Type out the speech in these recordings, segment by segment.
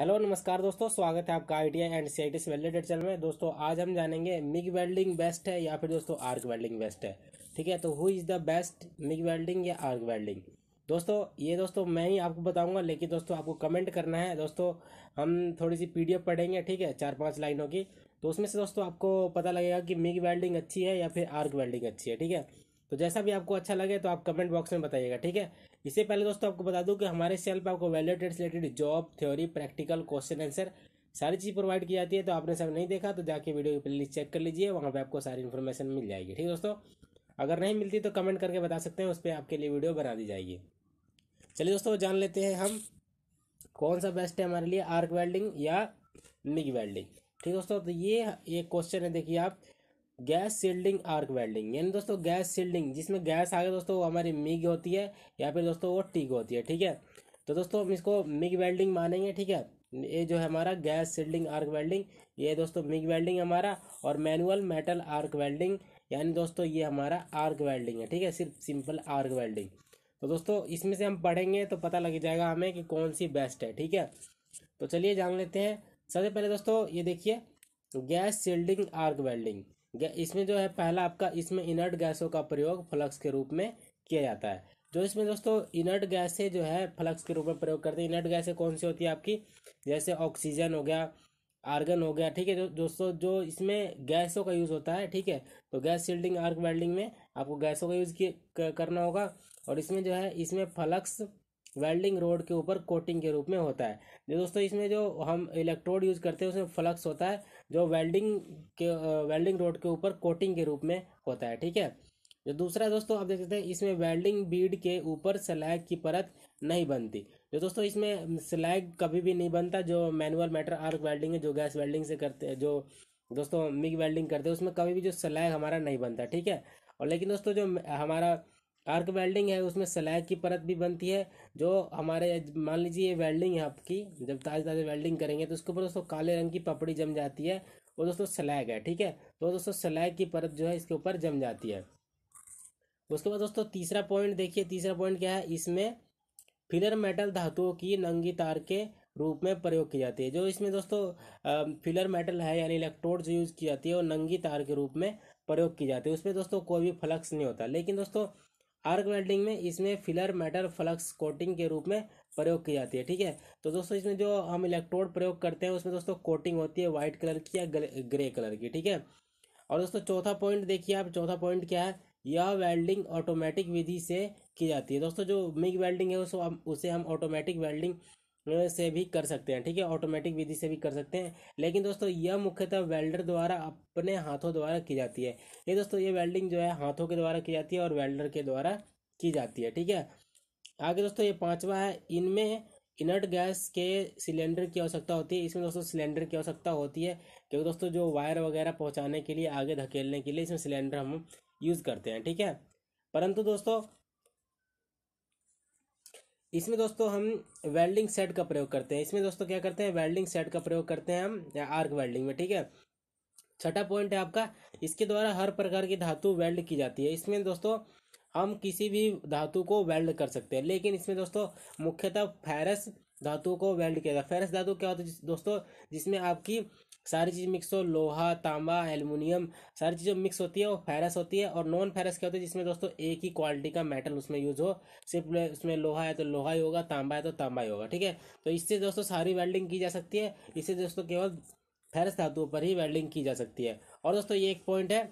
hello नमस्कार दोस्तों स्वागत है आपका I and C I T welded channel में दोस्तों आज हम जानेंगे मिग वेल्डिंग बेस्ट है या फिर दोस्तों आर्क वेल्डिंग बेस्ट है ठीक है तो who is the best MIG welding या आर्क वेल्डिंग दोस्तों ये दोस्तों मैं ही आपको बताऊंगा लेकिन दोस्तों आपको कमेंट करना है दोस्तों हम थोड़ी सी पी पढ़ेंगे ठीक है चार पाँच लाइनों की तो उसमें से दोस्तों आपको पता लगेगा कि मिग वेल्डिंग अच्छी है या फिर आर्क वेल्डिंग अच्छी है ठीक है तो जैसा भी आपको अच्छा लगे तो आप कमेंट बॉक्स में बताइएगा ठीक है इससे पहले दोस्तों आपको बता दूं कि हमारे चैनल पर आपको value related job theory practical question answer सारी चीज़ प्रोवाइड की जाती है तो आपने सब नहीं देखा तो जाके वीडियो की प्लेलिस्ट चेक कर लीजिए वहाँ पर आपको सारी इन्फॉर्मेशन मिल जाएगी ठीक है दोस्तों अगर नहीं मिलती तो कमेंट करके बता सकते हैं उस पर आपके लिए वीडियो बना दी जाएगी चलिए दोस्तों जान लेते हैं हम कौन सा बेस्ट है हमारे लिए आर्क वेल्डिंग या मिग वेल्डिंग ठीक है दोस्तों तो ये एक क्वेश्चन है देखिए आप गैस सील्डिंग आर्क वेल्डिंग यानी दोस्तों गैस सील्डिंग जिसमें गैस आगे दोस्तों वो हमारी मिग होती है या फिर दोस्तों वो टिग होती है ठीक है तो दोस्तों हम इसको मिग वेल्डिंग मानेंगे ठीक है ये जो है हमारा गैस सील्डिंग आर्क वेल्डिंग ये दोस्तों मिग वेल्डिंग हमारा और मैनुअल मेटल आर्क वेल्डिंग यानी दोस्तों ये हमारा आर्क वेल्डिंग है ठीक है सिर्फ सिंपल आर्क वेल्डिंग तो दोस्तों इसमें से हम पढ़ेंगे तो पता लग जाएगा हमें कि कौन सी बेस्ट है ठीक है तो चलिए जान लेते हैं सबसे पहले दोस्तों ये देखिए गैस सील्डिंग आर्क वेल्डिंग इसमें जो है पहला आपका इसमें इनर्ट गैसों का प्रयोग फ्लक्स के रूप में किया जाता है जो इसमें दोस्तों इनर्ट गैसें जो है फ्लक्स के रूप में प्रयोग करते हैं इनर्ट गैसें कौन सी होती है आपकी जैसे ऑक्सीजन हो गया आर्गन हो गया ठीक है जो दोस्तों जो इसमें गैसों का यूज़ होता है ठीक है तो गैस शील्डिंग आर्क वेल्डिंग में आपको गैसों का यूज़ करना होगा और इसमें जो है इसमें फ्लक्स वेल्डिंग रोड के ऊपर कोटिंग के रूप में होता है जो दोस्तों इसमें जो हम इलेक्ट्रोड यूज़ करते हैं उसमें फ्लक्स होता है जो वेल्डिंग के वेल्डिंग रोड के ऊपर कोटिंग के रूप में होता है ठीक है जो दूसरा दोस्तों आप देख सकते हैं इसमें वेल्डिंग बीड के ऊपर स्लैग की परत नहीं बनती जो दोस्तों इसमें स्लैग कभी भी नहीं बनता जो मैनुअल मैटर आर्क वेल्डिंग है जो गैस वेल्डिंग से करते हैं जो दोस्तों मिग वेल्डिंग करते हैं उसमें कभी भी जो स्लैग हमारा नहीं बनता ठीक है और लेकिन दोस्तों जो हमारा आर्क वेल्डिंग है उसमें सलाह की परत भी बनती है जो हमारे मान लीजिए ये वेल्डिंग है आपकी जब ताज़े ताज़े वेल्डिंग करेंगे तो उसके ऊपर दोस्तों काले रंग की पपड़ी जम जाती है और दोस्तों स्लैग है ठीक है तो दोस्तों स्लैग की परत जो है इसके ऊपर जम जाती है उसके बाद दोस्तों तीसरा पॉइंट देखिए तीसरा पॉइंट क्या है इसमें फिलर मेटल धातुओं की नंगी तार के रूप में प्रयोग की जाती है जो इसमें दोस्तों फिलर मेटल है यानी इलेक्ट्रोड जो यूज़ की जाती है और नंगी तार के रूप में प्रयोग की जाती है उसमें दोस्तों कोई भी फ्लक्स नहीं होता लेकिन दोस्तों आर्क वेल्डिंग में इसमें फिलर मेटल फ्लक्स कोटिंग के रूप में प्रयोग की जाती है ठीक है तो दोस्तों इसमें जो हम इलेक्ट्रोड प्रयोग करते हैं उसमें दोस्तों कोटिंग होती है वाइट कलर की या ग्रे कलर की ठीक है और दोस्तों चौथा पॉइंट देखिए आप चौथा पॉइंट क्या है यह वेल्डिंग ऑटोमेटिक विधि से की जाती है दोस्तों जो मिग वेल्डिंग है उसको उसे हम ऑटोमेटिक वेल्डिंग से भी कर सकते हैं ठीक है ऑटोमेटिक विधि से भी कर सकते हैं लेकिन दोस्तों यह मुख्यतः वेल्डर द्वारा अपने हाथों द्वारा की जाती है ये दोस्तों ये वेल्डिंग जो है हाथों के द्वारा की जाती है और वेल्डर के द्वारा की जाती है ठीक है आगे दोस्तों ये पांचवा है इनमें इनर्ट गैस के सिलेंडर की आवश्यकता होती है इसमें दोस्तों सिलेंडर की आवश्यकता होती है क्योंकि दोस्तों जो वायर वगैरह पहुँचाने के लिए आगे धकेलने के लिए इसमें सिलेंडर हम यूज़ करते हैं ठीक है परंतु दोस्तों इसमें दोस्तों हम वेल्डिंग सेट का प्रयोग करते हैं इसमें दोस्तों क्या करते हैं वेल्डिंग सेट का प्रयोग करते हैं हम आर्क वेल्डिंग में ठीक है छठा पॉइंट है आपका इसके द्वारा हर प्रकार की धातु वेल्ड की जाती है इसमें दोस्तों हम किसी भी धातु को वेल्ड कर सकते हैं लेकिन इसमें दोस्तों मुख्यतः फेरस धातु को वेल्ड किया जाता है फेरस धातु क्या होता है दोस्तों जिसमें आपकी सारी चीज़ मिक्स हो लोहा तांबा एलमिनियम सारी चीज़ें मिक्स होती है वो फेरस होती है और नॉन फेरस क्या होती है जिसमें दोस्तों एक ही क्वालिटी का मेटल उसमें यूज़ हो सिर्फ उसमें लोहा है तो लोहा ही होगा तांबा है तो तांबा ही होगा ठीक है तो इससे दोस्तों सारी वेल्डिंग की जा सकती है इससे दोस्तों केवल फेरस धातुओं पर ही वेल्डिंग की जा सकती है और दोस्तों ये एक पॉइंट है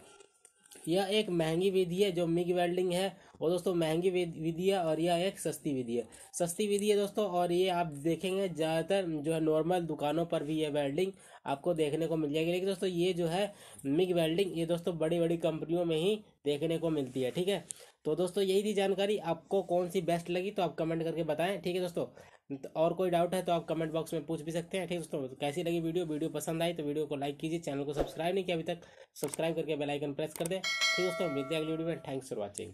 यह एक महंगी विधि है जो मिग वेल्डिंग है और दोस्तों महंगी विधि है और यह एक सस्ती विधि है सस्ती विधि है दोस्तों और ये आप देखेंगे ज़्यादातर जो है नॉर्मल दुकानों पर भी ये वेल्डिंग आपको देखने को मिल जाएगी लेकिन दोस्तों ये जो है मिग वेल्डिंग ये दोस्तों बड़ी बड़ी कंपनियों में ही देखने को मिलती है ठीक है तो दोस्तों यही थी जानकारी आपको कौन सी बेस्ट लगी तो आप कमेंट करके बताएं ठीक है दोस्तों तो और कोई डाउट है तो आप कमेंट बॉक्स में पूछ भी सकते हैं ठीक है दोस्तों तो कैसी लगी वीडियो वीडियो पसंद आई तो वीडियो को लाइक कीजिए चैनल को सब्सक्राइब नहीं किया अभी तक सब्सक्राइब करके बेलाइकन प्रेस कर दें ठीक है दोस्तों मिलते हैं अगली वीडियो में थैंक्स फॉर वॉचिंग